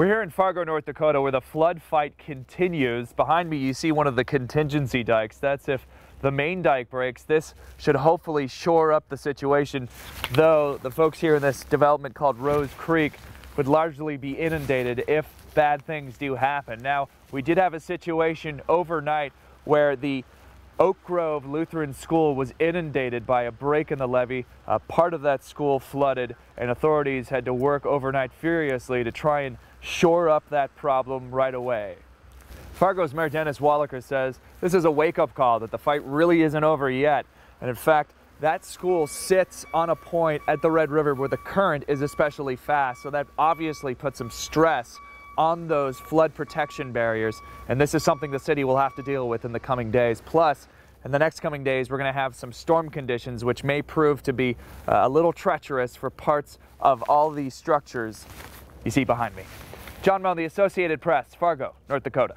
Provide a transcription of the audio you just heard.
We're here in Fargo, North Dakota, where the flood fight continues. Behind me, you see one of the contingency dikes. That's if the main dike breaks. This should hopefully shore up the situation, though the folks here in this development called Rose Creek would largely be inundated if bad things do happen. Now, we did have a situation overnight where the Oak Grove Lutheran School was inundated by a break in the levee. A part of that school flooded, and authorities had to work overnight furiously to try and shore up that problem right away. Fargo's mayor Dennis Wallacher says this is a wake-up call that the fight really isn't over yet. And in fact, that school sits on a point at the Red River where the current is especially fast. So that obviously puts some stress on those flood protection barriers. And this is something the city will have to deal with in the coming days. Plus, in the next coming days, we're going to have some storm conditions, which may prove to be uh, a little treacherous for parts of all these structures you see behind me. John Mell, The Associated Press, Fargo, North Dakota.